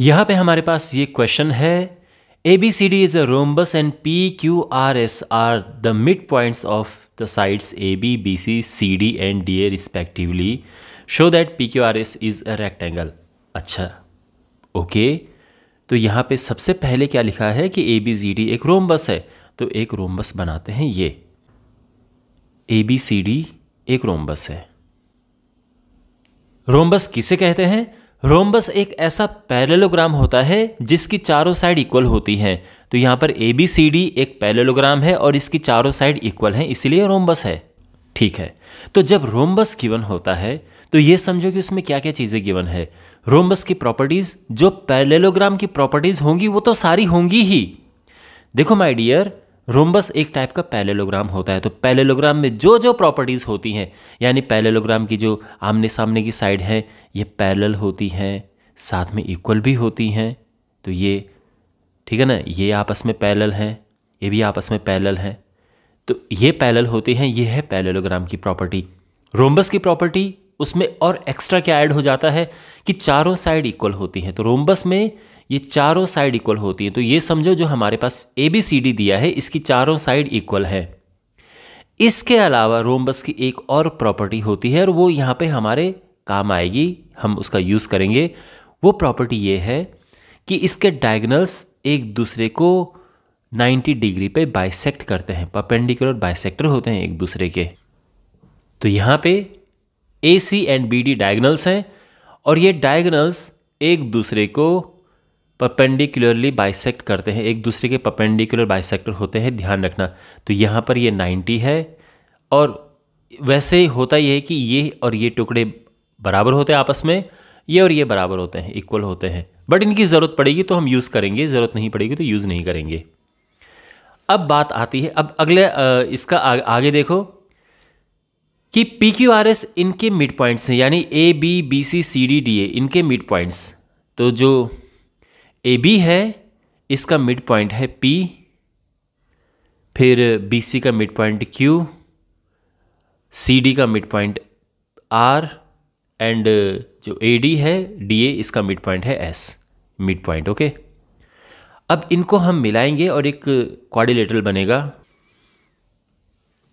यहां पे हमारे पास ये क्वेश्चन है A B C D is a rhombus and P Q R S are the mid points of the sides A B B C C D and D A respectively show that P Q R S is a rectangle अच्छा okay तो यहां पे सबसे पहले क्या लिखा है कि ए बी सी डी एक रोमबस है तो एक रोमबस बनाते हैं ये ए बी सी डी एक रोमबस है रोमबस किसे कहते हैं रोमबस एक ऐसा पैरेलोग्राम होता है जिसकी चारों साइड इक्वल होती हैं तो यहाँ पर ए बी सी डी एक पैरेलोग्राम है और इसकी चारों साइड इक्वल हैं इसीलिए रोमबस है ठीक है तो जब रोमबस गिवन होता है तो ये समझो कि उसमें क्या क्या चीज़ें गिवन है रोमबस की प्रॉपर्टीज़ जो पैरेलोग्राम की प्रॉपर्टीज़ होंगी वो तो सारी होंगी ही देखो माय डियर रोम्बस एक टाइप का पैलेलोग्राम होता है तो पैलेलोग्राम में जो जो प्रॉपर्टीज़ होती हैं यानी पैलेलोग्राम की जो आमने सामने की साइड है ये पैरेलल होती हैं साथ में इक्वल भी होती हैं तो ये ठीक है ना ये आपस में पैरेलल हैं ये भी आपस में पैरेलल हैं तो ये पैरेलल होते हैं ये है पैलेलोग्राम की प्रॉपर्टी रोम्बस की प्रॉपर्टी उसमें और एक्स्ट्रा क्या ऐड हो जाता है कि चारों साइड इक्वल होती हैं तो रोम्बस में ये चारों साइड इक्वल होती है तो ये समझो जो हमारे पास ए बी सी डी दिया है इसकी चारों साइड इक्वल है इसके अलावा रोमबस की एक और प्रॉपर्टी होती है और वो यहाँ पे हमारे काम आएगी हम उसका यूज़ करेंगे वो प्रॉपर्टी ये है कि इसके डायगनल्स एक दूसरे को 90 डिग्री पे बाइसेक्ट करते हैं परपेंडिकुलर बाइसेक्टर होते हैं एक दूसरे के तो यहाँ पे A C and B D diagonals हैं और ये डायगनल्स एक दूसरे को परपेंडिकुलरली बाइसेक्ट करते हैं एक दूसरे के परपेंडिकुलर बाइसेक्टर होते हैं ध्यान रखना तो यहाँ पर ये 90 है और वैसे होता ये है कि ये और ये टुकड़े बराबर होते हैं आपस में ये और ये बराबर होते हैं इक्वल होते हैं बट इनकी ज़रूरत पड़ेगी तो हम यूज़ करेंगे ज़रूरत नहीं पड़ेगी तो यूज़ नहीं करेंगे अब बात आती है अब अगले इसका आ, आगे देखो कि पी क्यू आर एस इनके मिड पॉइंट्स हैं यानी A B B C C D D A इनके मिड पॉइंट्स तो जो ए बी है इसका मिड पॉइंट है पी फिर बी सी का mid point Q C D का मिड पॉइंट आर एंड जो ए डी है डी ए इसका मिड पॉइंट है एस मिड पॉइंट ओके अब इनको हम मिलाएंगे और एक क्वारिलेटरल बनेगा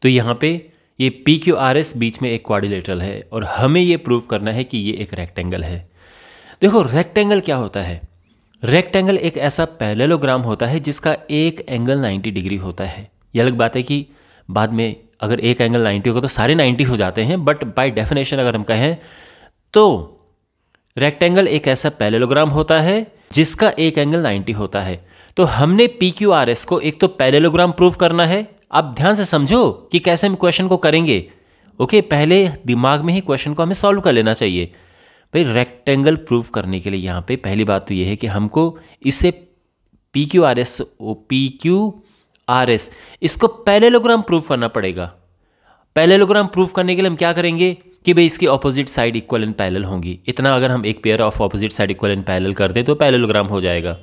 तो यहाँ पे ये पी क्यू आर एस बीच में एक क्वारिलेटरल है और हमें ये प्रूव करना है कि ये एक रेक्टेंगल है देखो रेक्टेंगल क्या होता है रेक्टेंगल एक ऐसा पैरेलोग्राम होता है जिसका एक एंगल 90 डिग्री होता है यह अलग बात है कि बाद में अगर एक एंगल 90 होगा तो सारे 90 हो जाते हैं बट बाय डेफिनेशन अगर हम कहें तो रेक्टेंगल एक ऐसा पैरेलोग्राम होता है जिसका एक एंगल 90 होता है तो हमने पी क्यू आर एस को एक तो पैरेलोग्राम प्रूव करना है आप ध्यान से समझो कि कैसे हम क्वेश्चन को करेंगे ओके पहले दिमाग में ही क्वेश्चन को हमें सॉल्व कर लेना चाहिए भाई रेक्टेंगल प्रूफ करने के लिए यहाँ पे पहली बात तो ये है कि हमको इसे पी क्यू आर एस ओ पी क्यू आर एस इसको पैलेलोग्राम प्रूफ करना पड़ेगा पैलेलोग्राम प्रूफ करने के लिए हम क्या करेंगे कि भाई इसकी opposite side equal and parallel होंगी इतना अगर हम एक pair of opposite side equal and parallel कर दें तो पैलेलोग्राम हो जाएगा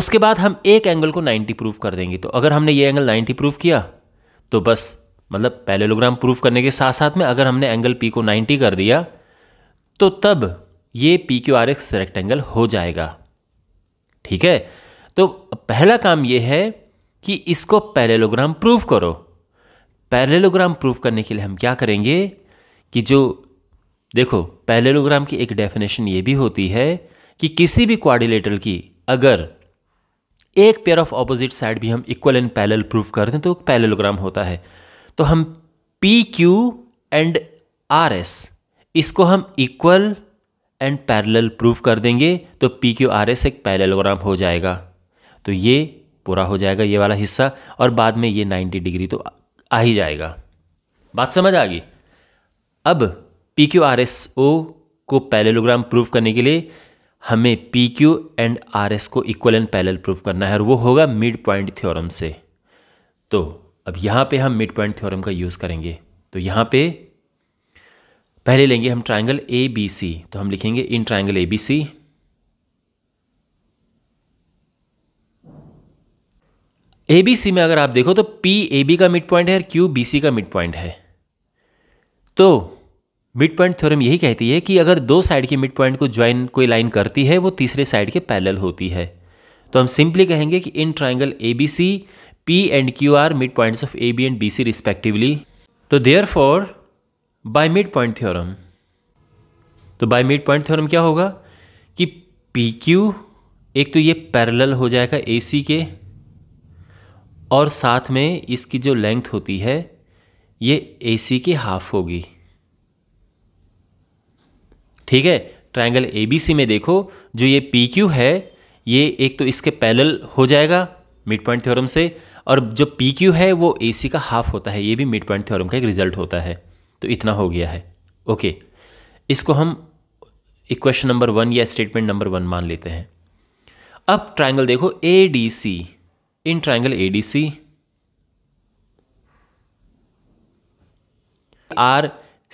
उसके बाद हम एक एंगल को 90 प्रूफ कर देंगे तो अगर हमने ये एंगल 90 प्रूफ किया तो बस मतलब पैलेलोग्राम प्रूफ करने के साथ साथ में अगर हमने एंगल पी को 90 कर दिया तो तब ये P Q R S rectangle हो जाएगा ठीक है तो पहला काम ये है कि इसको पैरेलोग्राम प्रूफ करो पैरेलोग्राम प्रूफ करने के लिए हम क्या करेंगे कि जो देखो पैरेलोग्राम की एक डेफिनेशन ये भी होती है कि किसी भी क्वारिलेटर की अगर एक पेयर ऑफ ऑपोजिट साइड भी हम इक्वल एंड पैरेलल प्रूफ कर दें तो पैरेलोग्राम होता है तो हम P Q and R S इसको हम इक्वल एंड पैरेलल प्रूव कर देंगे तो पी क्यू आर एस एक पैरेलोग्राम हो जाएगा तो ये पूरा हो जाएगा ये वाला हिस्सा और बाद में ये 90 डिग्री तो आ ही जाएगा बात समझ आ गई अब पी क्यू आर एस ओ को पैरेलोग्राम प्रूव करने के लिए हमें P Q and R S को इक्वल एंड पैरेलल प्रूव करना है और वो होगा मिड पॉइंट थ्योरम से तो अब यहाँ पे हम मिड पॉइंट थ्योरम का यूज़ करेंगे तो यहाँ पे पहले लेंगे हम ट्राइंगल ए बी सी तो हम लिखेंगे in triangle A B C A B C में अगर आप देखो तो पी ए बी का मिड पॉइंट है और क्यू बी सी का मिड पॉइंट है तो मिड पॉइंट थ्योरम यही कहती है कि अगर दो साइड के मिड पॉइंट को ज्वाइन कोई लाइन करती है वो तीसरे साइड के पैरेलल होती है तो हम सिंपली कहेंगे कि in triangle A B C P and Q are mid points of A B and B C respectively तो therefore by mid point theorem तो बाय मिड पॉइंट थ्योरम क्या होगा कि पी क्यू एक तो ये पैरेलल हो जाएगा ए सी के और साथ में इसकी जो लेंथ होती है ये ए सी के हाफ होगी ठीक है ट्रायंगल ए बी सी में देखो जो ये पी क्यू है ये एक तो इसके पैरेलल हो जाएगा मिड पॉइंट थ्योरम से और जो पी क्यू है वो ए सी का हाफ होता है ये भी मिड पॉइंट थ्योरम का एक रिजल्ट होता है तो इतना हो गया है ओके इसको हम इक्वेशन नंबर वन या स्टेटमेंट नंबर वन मान लेते हैं अब ट्राइंगल देखो A D C in triangle A D C R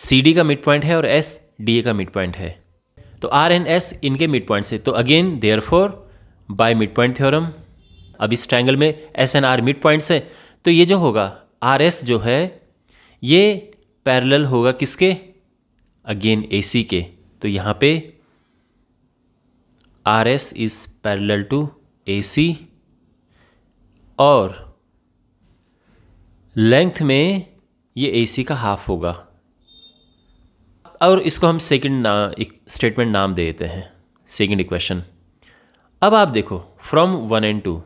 C D का मिड पॉइंट है और एस डी ए का मिड पॉइंट है तो आर एंड एस इनके मिड पॉइंट से तो again therefore by mid point theorem अब इस ट्राइंगल में S and R mid points है तो ये जो होगा आर एस जो है ये पैरेलल होगा किसके अगेन ए सी के तो यहाँ पे R S is parallel to A C और लेंथ में ये ए सी का हाफ होगा और इसको हम सेकंड ना स्टेटमेंट नाम दे देते हैं सेकंड इक्वेशन अब आप देखो फ्रॉम वन एंड टू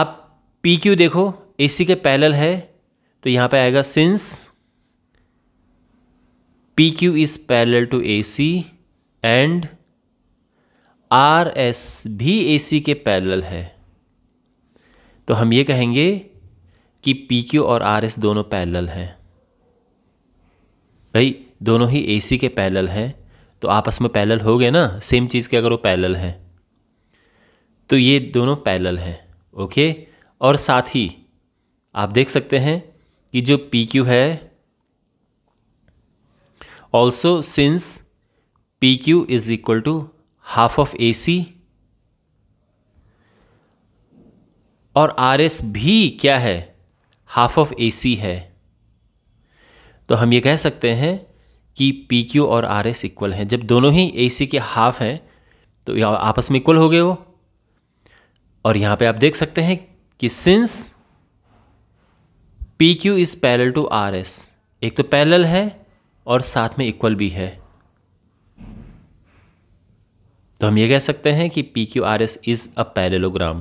आप पी क्यू देखो ए सी के पैरेलल है तो यहाँ पे आएगा since P Q is parallel to A C and R S भी ए सी के पैरल है तो हम ये कहेंगे कि पी क्यू और आर एस दोनों पैरल हैं भाई दोनों ही ए सी के पैरल हैं तो आपस में पैरल हो गए ना सेम चीज़ के अगर वो पैरल हैं तो ये दोनों पैरल हैं ओके और साथ ही आप देख सकते हैं कि जो पी क्यू है also since P Q is equal to half of A C और आर एस भी क्या है हाफ ऑफ ए सी है तो हम ये कह सकते हैं कि पी क्यू और आर एस इक्वल हैं जब दोनों ही ए सी के हाफ हैं तो आपस में इक्वल हो गए वो और यहाँ पे आप देख सकते हैं कि since P Q is parallel to R S एक तो पैरल है और साथ में इक्वल भी है तो हम ये कह सकते हैं कि P Q R S is a parallelogram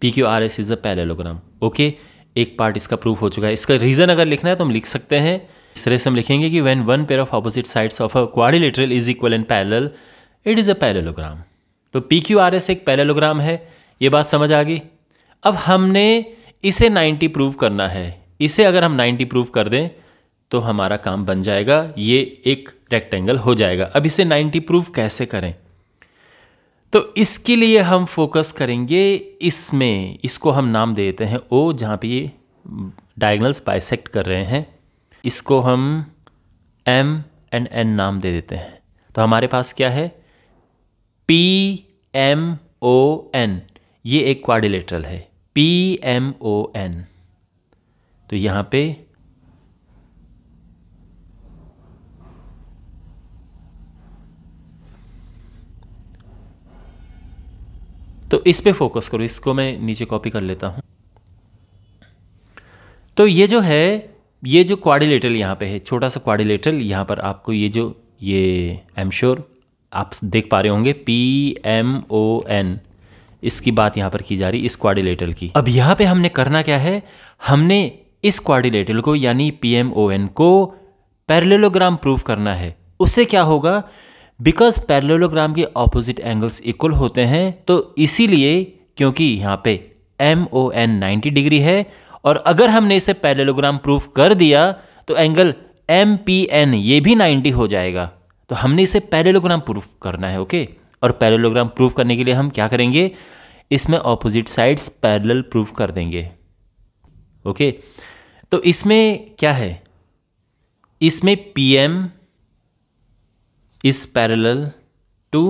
P Q R S is a parallelogram okay एक पार्ट इसका प्रूफ हो चुका है इसका रीज़न अगर लिखना है तो हम लिख सकते हैं इस तरह से हम लिखेंगे कि when one pair of opposite sides of a quadrilateral is equal and parallel it is a parallelogram तो पी क्यू आर एस एक पैरेलोग्राम है ये बात समझ आ गई अब हमने इसे 90 प्रूव करना है इसे अगर हम 90 प्रूव कर दें तो हमारा काम बन जाएगा ये एक रेक्टेंगल हो जाएगा अब इसे 90 प्रूव कैसे करें तो इसके लिए हम फोकस करेंगे इसमें इसको हम नाम दे देते हैं ओ जहाँ पे ये डायगनल्स बाइसेक्ट कर रहे हैं इसको हम एम एंड एन नाम दे देते हैं तो हमारे पास क्या है पी एम ओ एन ये एक क्वारिलेटरल है पी एम ओ एन तो यहां पे तो इस पे फोकस करो इसको मैं नीचे कॉपी कर लेता हूं तो ये जो है ये जो क्वारिलेटरल यहां पे है छोटा सा क्वारिलेटरल यहां पर आपको ये जो ये आई एम श्योर आप देख पा रहे होंगे पी एम ओ एन इसकी बात यहाँ पर की जा रही इस क्वाडिलेटल की अब यहाँ पे हमने करना क्या है हमने इस क्वाडिलेटल को यानी पी एम ओ एन को पैरलेलोग्राम प्रूव करना है उससे क्या होगा बिकॉज पैरलेलोग्राम के ऑपोजिट एंगल्स इक्वल होते हैं तो इसीलिए क्योंकि यहाँ पे M O N ninety degree है और अगर हमने इसे पैरलेलोग्राम प्रूफ कर दिया तो एंगल एम पी एन ये भी नाइन्टी हो जाएगा तो हमने इसे पैरेलोग्राम प्रूफ करना है ओके और पैरेलोग्राम प्रूफ करने के लिए हम क्या करेंगे इसमें ऑपोजिट साइड्स पैरेलल प्रूफ कर देंगे ओके तो इसमें क्या है इसमें P M is parallel to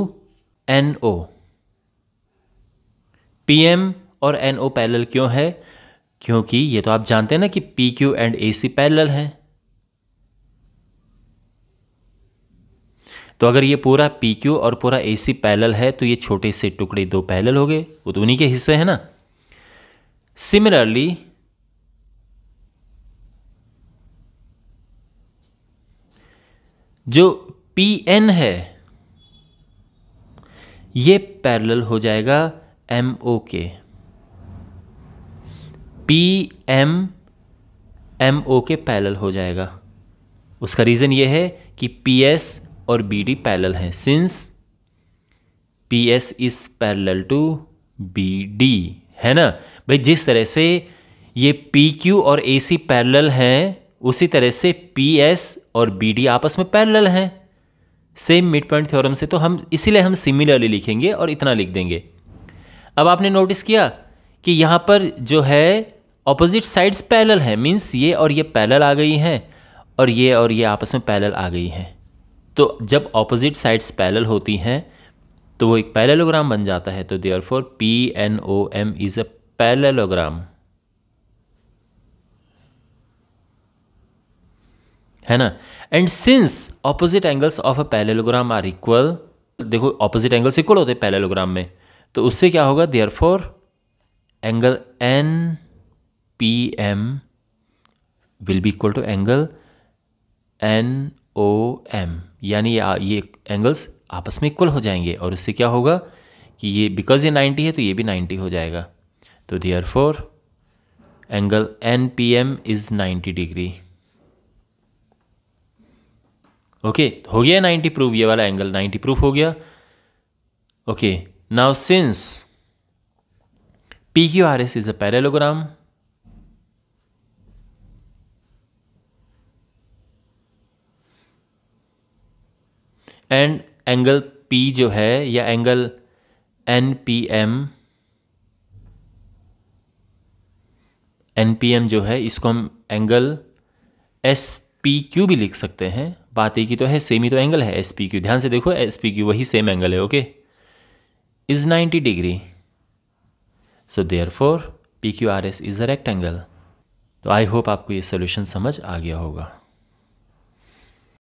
N O P M और एन ओ पैरेलल क्यों है क्योंकि ये तो आप जानते हैं ना कि P Q and A C parallel हैं तो अगर ये पूरा पी क्यू और पूरा ए सी पैरल है तो ये छोटे से टुकड़े दो पैलल हो गए वो तो उन्हीं के हिस्से हैं ना सिमिलरली जो पी एन है ये पैरेलल हो जाएगा एम ओ के पी एम एम ओ के पैरेलल हो जाएगा उसका रीज़न ये है कि पी एस और बी डी पैरल हैं since P S is parallel to B D है ना भाई जिस तरह से ये पी क्यू और ए सी पैरल हैं उसी तरह से पी एस और बी डी आपस में पैरल हैं सेम मिड पॉइंट थ्योरम से तो हम इसीलिए हम सिमिलरली लिखेंगे और इतना लिख देंगे अब आपने नोटिस किया कि यहाँ पर जो है ऑपोजिट साइड्स पैरल हैं मीन्स ये और ये पैरल आ गई हैं और ये और ये आपस में पैरल आ गई हैं तो जब ऑपोजिट साइड्स पैरल होती हैं तो वो एक पैरेलोग्राम बन जाता है तो therefore P N O M is a parallelogram है ना and since opposite angles of a parallelogram are equal देखो ऑपोजिट एंगल्स इक्वल होते हैं पैरेलोग्राम में तो उससे क्या होगा therefore angle N P M will be equal to angle N O M यानी ये एंगल्स आपस में इक्वल हो जाएंगे और उससे क्या होगा कि ये बिकॉज ये 90 है तो ये भी 90 हो जाएगा तो therefore angle N P M is 90 degree okay हो गया 90 प्रूफ ये वाला एंगल 90 प्रूफ हो गया okay now since P Q R S is a parallelogram and angle P जो है या angle N P M N P M जो है इसको हम एंगल एस पी क्यू भी लिख सकते हैं बात एक तो ही तो है सेम ही तो एंगल है एस पी क्यू ध्यान से देखो एस पी क्यू वही सेम एंगल है okay is ninety degree so therefore P Q R S is a rectangle तो आई होप आपको ये सोल्यूशन समझ आ गया होगा